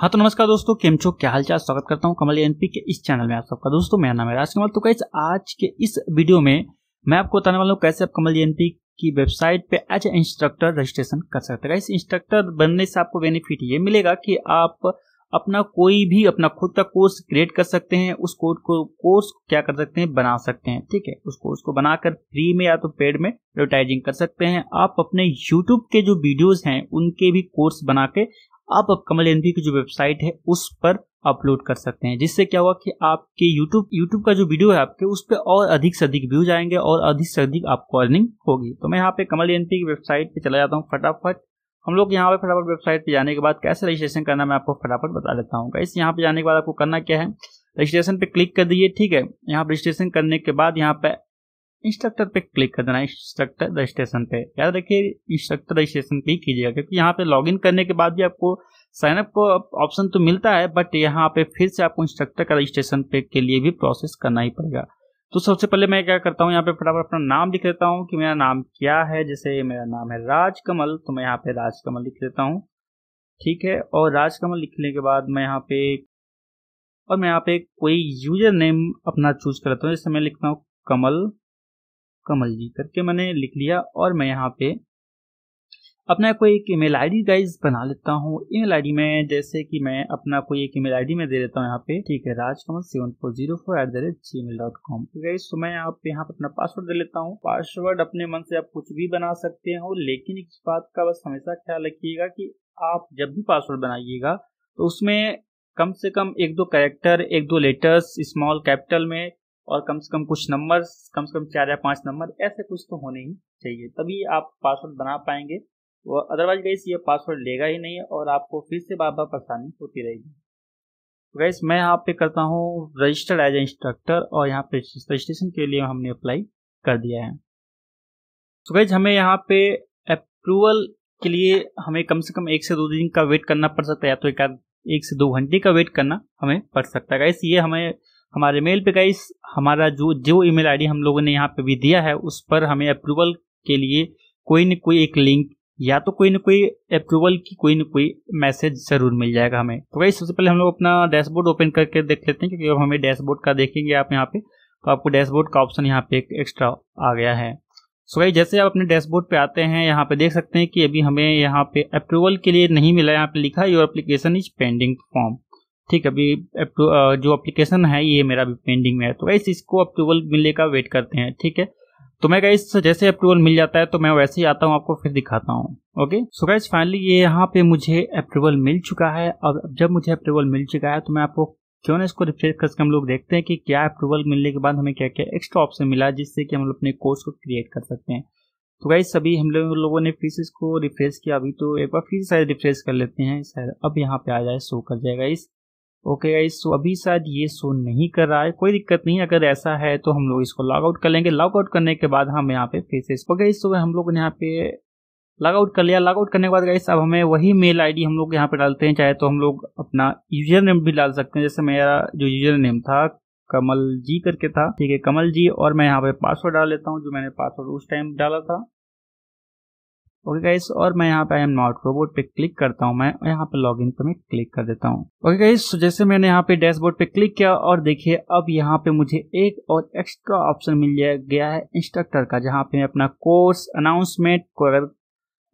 हाँ तो नमस्कार दोस्तों केमचो क्या हाल चाल स्वागत करता हूँ कमल एनपी के इस चैनल में आप सबका दोस्तों मेरा नाम है राज कमल तो कैसे आज के इस वीडियो में मैं आपको बताने वाला हूँ कैसे आप कमल एनपी की वेबसाइट पे एज ए इंस्ट्रक्टर रजिस्ट्रेशन कर सकते हैं इस इंस्ट्रक्टर बनने से आपको बेनिफिट ये मिलेगा कि आप अपना कोई भी अपना खुद का कोर्स क्रिएट कर सकते हैं उस कोर्स को कोर्स क्या कर सकते हैं बना सकते हैं ठीक है उस कोर्स को बनाकर फ्री में या तो पेड में एडवर्टाइजिंग कर सकते हैं आप अपने यूट्यूब के जो वीडियोस हैं उनके भी कोर्स बना के आप अब कमल एन की जो वेबसाइट है उस पर अपलोड कर सकते हैं जिससे क्या हुआ कि आपके यूट्यूब यूट्यूब का जो वीडियो है आपके उस पर और अधिक से अधिक व्यूज आएंगे और अधिक से अधिक आपको अर्निंग होगी तो मैं यहाँ पे कमल एन की वेबसाइट पे चला जाता हूँ फटाफट हम लोग यहाँ पे फटाफट वेबसाइट पे जाने के बाद कैसे रजिस्ट्रेशन करना मैं आपको फटाफट बता देता हूँ इस यहाँ पे जाने के बाद आपको करना क्या है रजिस्ट्रेशन पे क्लिक कर दिए ठीक है यहाँ पे रजिस्ट्रेशन करने के बाद यहाँ पे इंस्ट्रक्टर पे क्लिक कर देना इंस्ट्रक्टर रजिस्ट्रेशन पे याद रखिए इंस्ट्रक्टर रजिस्ट्रेशन पे ही कीजिएगा क्योंकि यहाँ पे लॉगिन करने के बाद भी आपको साइनअप को ऑप्शन तो मिलता है बट यहाँ पे फिर से आपको इंस्ट्रक्टर का रजिस्ट्रेशन पे के लिए भी प्रोसेस करना ही पड़ेगा तो सबसे पहले मैं क्या करता हूँ यहाँ पे फटाफट अपना नाम लिख लेता हूँ कि मेरा नाम क्या है जैसे मेरा नाम है राजकमल तो मैं यहाँ पे राजकमल लिख लेता हूँ ठीक है और राजकमल लिखने के बाद मैं यहाँ पे और मैं यहाँ पे कोई यूजर नेम अपना चूज कर लेता हूँ जैसे मैं लिखता हूँ कमल कमल जी करके मैंने लिख लिया और मैं यहाँ पे अपना कोई एक ईमेल आईडी गाइज बना लेता हूँ ईमेल आईडी में जैसे कि मैं अपना कोई एक ईमेल आईडी में दे देता हूँ यहाँ पे ठीक है Rajkamal seven four zero four at the rate gmail dot com guys तो मैं आप यहाँ पे अपना पासवर्ड दे लेता हूँ पासवर्ड अपने मन से आप कुछ भी बना सकते हो लेकिन इस बात का बस हमेशा ख्याल रखिएगा कि आप जब भी पासवर्ड बनाइएगा तो उसमें कम से कम एक दो करेक्टर एक दो लेटर्स स्मॉल कैपिटल में और कम से कम कुछ नंबर कम से कम चार या पांच नंबर ऐसे कुछ तो होने ही चाहिए तभी आप पासवर्ड बना पाएंगे वो अदरवाइज गैस ये पासवर्ड लेगा ही नहीं और आपको फिर से बार बार परेशानी होती रहेगी तो गैस मैं यहाँ पे करता हूँ रजिस्टर्ड एज इंस्ट्रक्टर और यहाँ पे रजिस्ट्रेशन के लिए हमने अप्लाई कर दिया है तो गैस हमें यहाँ पे अप्रूवल के लिए हमें कम से कम एक से दो दिन का वेट करना पड़ सकता है या तो एक एक से दो घंटे का वेट करना हमें पड़ सकता है गैस ये हमें हमारे मेल पे गाइस हमारा जो जो ईमेल आईडी हम लोगों ने यहाँ पे भी दिया है उस पर हमें अप्रूवल के लिए कोई न कोई एक लिंक या तो कोई न कोई अप्रूवल की कोई न कोई मैसेज जरूर मिल जाएगा हमें तो गाइस सबसे पहले हम लोग अपना डैशबोर्ड ओपन करके देख लेते हैं क्योंकि अब हमें डैशबोर्ड का देखेंगे आप यहाँ पे तो आपको डैशबोर्ड का ऑप्शन यहाँ पे एक एक्स्ट्रा आ गया है सो गाइस जैसे आप अपने डैशबोर्ड पे आते हैं यहाँ पे देख सकते हैं कि अभी हमें यहाँ पे अप्रूवल के लिए नहीं मिला यहाँ पे लिखा your application is pending form ठीक है अभी जो एप्लीकेशन है ये मेरा अभी पेंडिंग में है तो गाइस इसको अप्रूवल मिलने का वेट करते हैं ठीक है तो मैं गाइस जैसे अप्रूवल मिल जाता है तो मैं वैसे ही आता हूँ आपको फिर दिखाता हूँ ओके सो गाइस फाइनली ये यहाँ पे मुझे अप्रूवल मिल चुका है अब जब मुझे अप्रूवल मिल चुका है तो मैं आपको क्यों ना इसको रिफ्रेस करके हम लोग देखते हैं कि क्या अप्रूवल मिलने के बाद हमें क्या क्या एक्स्ट्रा ऑप्शन मिला जिससे कि हम लोग अपने कोर्स को क्रिएट कर सकते हैं तो गाइस सभी हम लोग लोगों ने फिर इसको रिफ्रेश किया अभी तो एक बार फिर शायद रिफ्रेश कर लेते हैं शायद अब यहाँ पे आ जाए शो कर जाएगा इस ओके गाइस सो अभी शायद ये शो नहीं कर रहा है कोई दिक्कत नहीं अगर ऐसा है तो हम लोग इसको लॉग आउट कर लेंगे लॉग आउट करने के बाद हम यहाँ पे फिर से इसको गाइस सो तो हम लोग ने यहाँ पे लॉग आउट कर लिया लॉग आउट करने के बाद गाइस अब हमें वही मेल आईडी हम लोग यहाँ पे डालते हैं चाहे तो हम लोग अपना यूजर नेम भी डाल सकते हैं जैसे मेरा जो यूजर नेम था कमल जी करके था ठीक है कमल जी और मैं यहाँ पे पासवर्ड डाल लेता हूँ जो मैंने पासवर्ड उस टाइम डाला था ओके गाइस और मैं यहाँ पे आई एम नॉट रोबोट पे क्लिक करता हूँ मैं और यहाँ पे लॉगिन पे मैं क्लिक कर देता हूँ ओके गाइस जैसे मैंने यहाँ पे डैशबोर्ड पे क्लिक किया और देखिए अब यहाँ पे मुझे एक और एक्स्ट्रा ऑप्शन मिल गया है इंस्ट्रक्टर का जहाँ पे मैं अपना कोर्स अनाउंसमेंट को अगर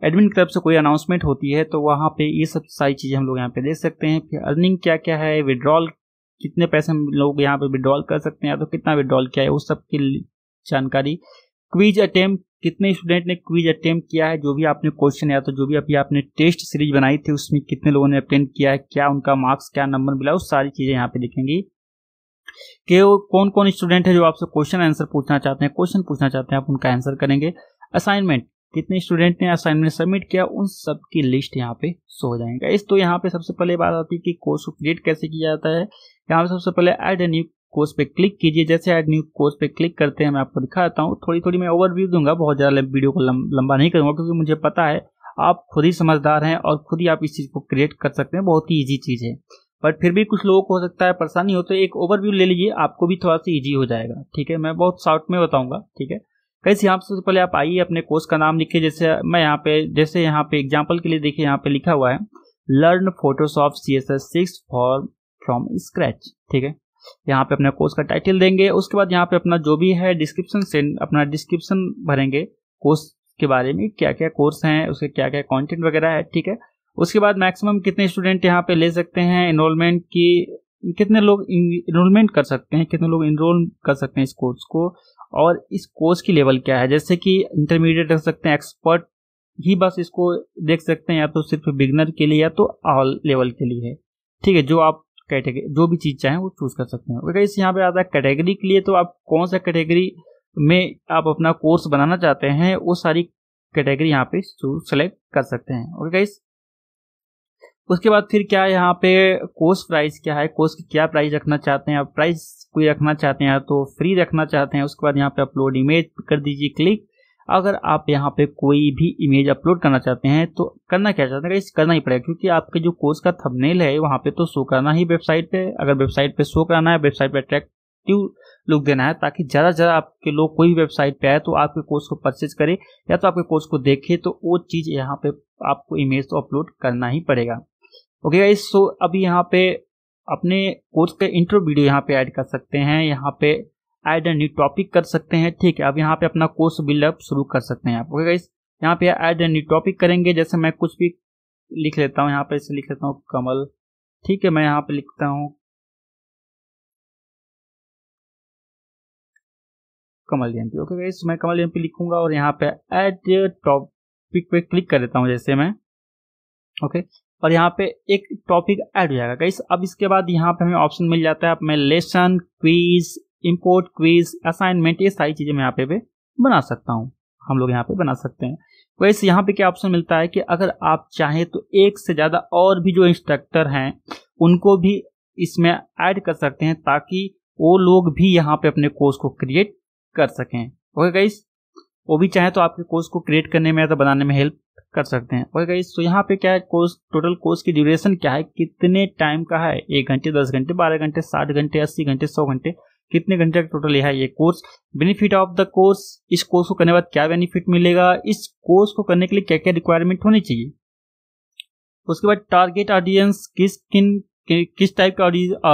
एडमिन क्लब से कोई अनाउंसमेंट होती है तो वहाँ पे ये सब सारी चीज़ें हम लोग यहाँ पे देख सकते हैं फिर अर्निंग क्या क्या है विड्रॉल कितने पैसे हम लोग यहाँ पे विड्रॉल कर सकते हैं या तो कितना विड्रॉल किया है उस सब की जानकारी क्वीज अटेम्प्ट कितने स्टूडेंट ने क्विज अटेम्प्ट किया है जो भी आपने क्वेश्चन या तो जो भी अभी आपने टेस्ट सीरीज बनाई थी उसमें कितने लोगों ने अटेंड किया है क्या उनका मार्क्स क्या नंबर मिला उस सारी चीज़ें यहाँ पे लिखेंगी के कौन कौन स्टूडेंट है जो आपसे क्वेश्चन आंसर पूछना चाहते हैं क्वेश्चन पूछना चाहते हैं आप उनका आंसर करेंगे असाइनमेंट कितने स्टूडेंट ने असाइनमेंट सबमिट किया उन सब की लिस्ट यहाँ पे सो जाएंगे इस तो यहाँ पे सबसे पहले बात आती है कि कोर्स को क्रिएट कैसे किया जाता है यहाँ पे सबसे पहले एड ए न्यू कोर्स पे क्लिक कीजिए जैसे ऐड न्यू कोर्स पे क्लिक करते हैं मैं आपको दिखा देता हूँ थोड़ी थोड़ी मैं ओवरव्यू दूंगा बहुत ज़्यादा वीडियो को लंबा नहीं करूँगा क्योंकि मुझे पता है आप खुद ही समझदार हैं और खुद ही आप इस चीज़ को क्रिएट कर सकते हैं बहुत ही ईजी चीज़ है बट फिर भी कुछ लोगों को हो सकता है परेशानी हो तो एक ओवरव्यू ले लीजिए आपको भी थोड़ा सा ईजी हो जाएगा ठीक है मैं बहुत शॉर्ट में बताऊँगा ठीक है कैसे यहाँ सबसे पहले आप आइए अपने कोर्स का नाम लिखिए जैसे मैं यहाँ पे जैसे यहाँ पे एग्जाम्पल के लिए देखिए यहाँ पे लिखा हुआ है learn Photoshop C S S six for from scratch ठीक है यहाँ पे अपने कोर्स का टाइटल देंगे उसके बाद यहाँ पे अपना जो भी है डिस्क्रिप्शन से अपना डिस्क्रिप्शन भरेंगे कोर्स के बारे में क्या क्या कोर्स हैं उसके क्या क्या कंटेंट वगैरह है ठीक है उसके बाद मैक्सिमम कितने स्टूडेंट यहाँ पे ले सकते हैं इनरोलमेंट की कितने लोग इनरोलमेंट कर सकते हैं कितने लोग इनरोल कर सकते हैं इस कोर्स को और इस कोर्स की लेवल क्या है जैसे कि इंटरमीडिएट रख सकते हैं एक्सपर्ट ही बस इसको देख सकते हैं या तो सिर्फ बिगनर के लिए या तो ऑल लेवल के लिए है ठीक है जो आप कैटेगरी जो भी चीज़ चाहें वो चूज़ कर सकते हैं अगर इस यहाँ पे आता है कैटेगरी के लिए तो आप कौन सा कैटेगरी में आप अपना कोर्स बनाना चाहते हैं वो सारी कैटेगरी यहाँ पे सेलेक्ट कर सकते हैं ओके गाइस उसके बाद फिर क्या यहाँ पे कोर्स प्राइस क्या है कोर्स की क्या प्राइस रखना चाहते हैं आप प्राइस कोई रखना चाहते हैं तो फ्री रखना चाहते हैं उसके बाद यहाँ पे अपलोड इमेज कर दीजिए क्लिक अगर आप यहाँ पे कोई भी इमेज अपलोड करना चाहते हैं तो करना क्या चाहते हैं इस करना ही पड़ेगा क्योंकि आपके जो कोर्स का थंबनेल है वहाँ पे तो शो करना ही वेबसाइट पे अगर वेबसाइट पे शो कराना है वेबसाइट पे अट्रैक्टिव लुक देना है ताकि ज़्यादा से ज़्यादा आपके लोग कोई भी वेबसाइट पे आए तो आपके कोर्स को परचेज करें या तो आपके कोर्स को देखें तो वो चीज़ यहाँ पे आपको इमेज तो अपलोड करना ही पड़ेगा ओके इस सो अभी यहाँ पे अपने कोर्स के इंट्रो वीडियो यहाँ पे ऐड कर सकते हैं यहाँ पे ऐड ए न्यू टॉपिक कर सकते हैं ठीक है अब यहाँ पे अपना कोर्स बिल्डअप शुरू कर सकते हैं आप ओके गाइस यहाँ पे ऐड ए न्यू टॉपिक करेंगे जैसे मैं कुछ भी लिख लेता हूँ यहाँ पे इसे लिख लेता हूँ कमल ठीक है मैं यहाँ पे लिखता हूँ कमल जयंती ओके गाइस मैं कमल जयंती लिखूंगा और यहाँ पे एड टॉपिक पे क्लिक कर देता हूँ जैसे मैं ओके और यहाँ पे एक टॉपिक ऐड हो जाएगा गाइस अब इसके बाद यहाँ पे हमें ऑप्शन मिल जाता है अपने lesson quiz import quiz assignment ये सारी चीज़ें मैं यहाँ पे बना सकता हूँ हम लोग यहाँ पे बना सकते हैं वैसे यहाँ पे क्या ऑप्शन मिलता है कि अगर आप चाहें तो एक से ज़्यादा और भी जो इंस्ट्रक्टर हैं उनको भी इसमें ऐड कर सकते हैं ताकि वो लोग भी यहाँ पे अपने कोर्स को क्रिएट कर सकें ओके गाइस वो भी चाहे तो आपके कोर्स को क्रिएट करने में या तो बनाने में हेल्प कर सकते हैं ओके गाइस तो यहाँ पे क्या है कोर्स टोटल कोर्स की ड्यूरेशन क्या है कितने टाइम का है एक घंटे दस घंटे बारह घंटे साठ घंटे अस्सी घंटे सौ घंटे कितने घंटे का टोटल है ये course benefit of the course इस कोर्स को करने के बाद क्या बेनिफिट मिलेगा इस कोर्स को करने के लिए क्या क्या रिक्वायरमेंट होनी चाहिए उसके बाद टारगेट ऑडियंस किस किन किस टाइप का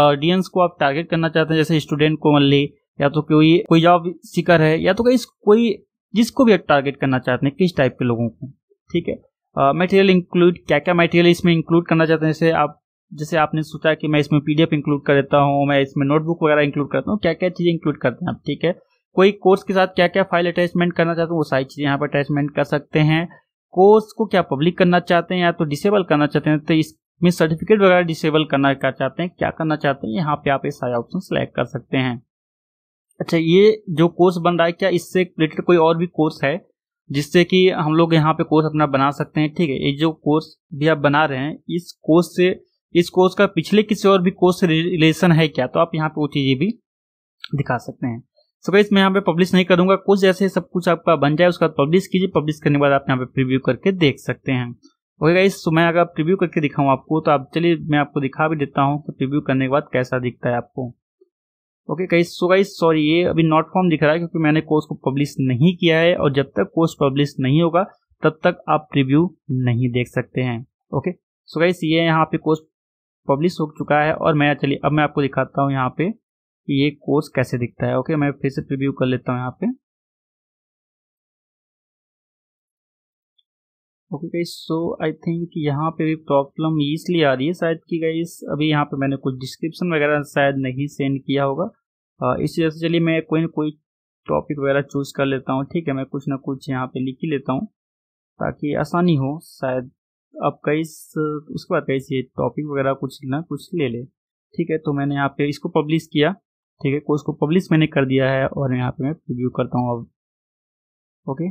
ऑडियंस को आप टारगेट करना चाहते हैं जैसे स्टूडेंट को मान ली या तो कोई कोई जॉब सीकर है या तो कोई कोई जिसको भी आप टारगेट करना चाहते हैं किस टाइप के लोगों को ठीक है मटेरियल इंक्लूड क्या क्या मटेरियल इसमें इंक्लूड करना चाहते हैं जैसे आप जैसे आपने सोचा कि मैं इसमें पीडीएफ इंक्लूड कर देता हूँ मैं इसमें नोटबुक वगैरह इंक्लूड करता हूँ क्या क्या चीज़ें इंक्लूड करते हैं आप ठीक है कोई कोर्स के साथ क्या क्या फाइल अटैचमेंट करना चाहते हैं वो सारी चीज़ें यहाँ पर अटैचमेंट कर सकते हैं कोर्स को क्या पब्लिक करना चाहते हैं या तो डिसेबल करना चाहते हैं तो इसमें सर्टिफिकेट वगैरह डिसेबल करना क्या चाहते हैं क्या करना चाहते हैं यहाँ पे आप ये सारे ऑप्शन सेलेक्ट कर सकते हैं अच्छा ये जो कोर्स बन रहा है क्या इससे रिलेटेड कोई और भी कोर्स है जिससे कि हम लोग यहाँ पे कोर्स अपना बना सकते हैं ठीक है ये जो कोर्स भी आप बना रहे हैं इस कोर्स से इस कोर्स का पिछले किसी और भी कोर्स से रिलेशन है क्या तो आप यहाँ पे वो चीज़ें भी दिखा सकते हैं सो गाइस मैं यहाँ पे पब्लिश नहीं करूंगा कुछ ऐसे सब कुछ आपका बन जाए उसका पब्लिश कीजिए पब्लिश करने के बाद आप यहाँ पे प्रीव्यू करके देख सकते हैं ओके गाइस तो मैं अगर प्रीव्यू करके दिखाऊँ आपको तो आप चलिए मैं आपको दिखा भी देता हूँ कि प्रिव्यू करने के बाद कैसा दिखता है आपको okay guys so guys sorry ये अभी नॉट फॉर्म दिख रहा है क्योंकि मैंने कोर्स को पब्लिश नहीं किया है और जब तक कोर्स पब्लिश नहीं होगा तब तक आप रिव्यू नहीं देख सकते हैं ओके सो गाइस ये यहाँ पे कोर्स पब्लिश हो चुका है और मैं चलिए अब मैं आपको दिखाता हूँ यहाँ पे कि ये कोर्स कैसे दिखता है ओके मैं फिर से प्रिव्यू कर लेता हूँ यहाँ पे okay guys so I think यहाँ पे भी प्रॉब्लम इसलिए आ रही है शायद कि गाइस अभी यहाँ पे मैंने कुछ डिस्क्रिप्शन वगैरह शायद नहीं सेंड किया होगा आ, इस वजह से चलिए मैं कोई ना कोई टॉपिक वगैरह चूज़ कर लेता हूँ ठीक है मैं कुछ ना कुछ यहाँ पे लिख ही लेता हूँ ताकि आसानी हो शायद अब कई उसके बाद कई टॉपिक वगैरह कुछ ना कुछ ले ले ठीक है तो मैंने यहाँ पे इसको पब्लिश किया ठीक है कोर्स को पब्लिश मैंने कर दिया है और यहाँ पे मैं रिव्यू करता हूँ अब ओके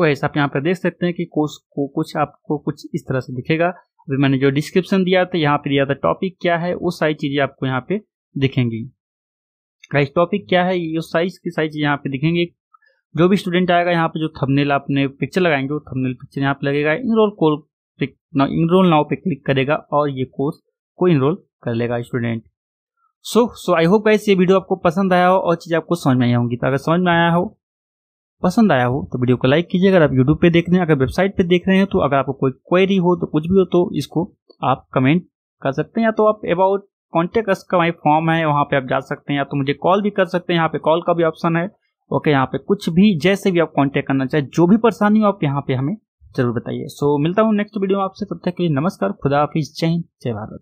वैसे आप यहाँ पे देख सकते हैं कि कोर्स को कुछ आपको कुछ इस तरह से दिखेगा अभी मैंने जो डिस्क्रिप्शन दिया था यहाँ पे दिया था टॉपिक क्या है वो सारी चीज़ें आपको यहाँ पे दिखेंगी टॉपिक क्या है ये साइज की साइज यहाँ पे दिखेंगे जो भी स्टूडेंट आएगा यहाँ पे जो थंबनेल आपने पिक्चर लगाएंगे वो थंबनेल पिक्चर यहाँ पे लगेगा इनरोल कोल ना नाउ इनरोल नाउ पे क्लिक करेगा और ये कोर्स को इनरोल कर लेगा student so so I hope guys ये वीडियो आपको पसंद आया हो और चीज़ आपको समझ में आई होंगी तो अगर समझ में आया हो पसंद आया हो तो वीडियो को लाइक कीजिए अगर आप यूट्यूब पे देख रहे हैं अगर वेबसाइट पे देख रहे हैं तो अगर आपको कोई क्वेरी हो तो कुछ भी हो तो इसको आप कमेंट कर सकते हैं या तो आप अबाउट कॉन्टेक्ट अस का वहीं फॉर्म है वहाँ पे आप जा सकते हैं या तो मुझे कॉल भी कर सकते हैं यहाँ पे कॉल का भी ऑप्शन है ओके यहाँ पे कुछ भी जैसे भी आप कॉन्टेक्ट करना चाहे जो भी परेशानी हो आप यहाँ पे हमें जरूर बताइए सो मिलता हूँ नेक्स्ट वीडियो में आपसे तब तक के लिए नमस्कार खुदा हाफिज जय हिंद जय भारत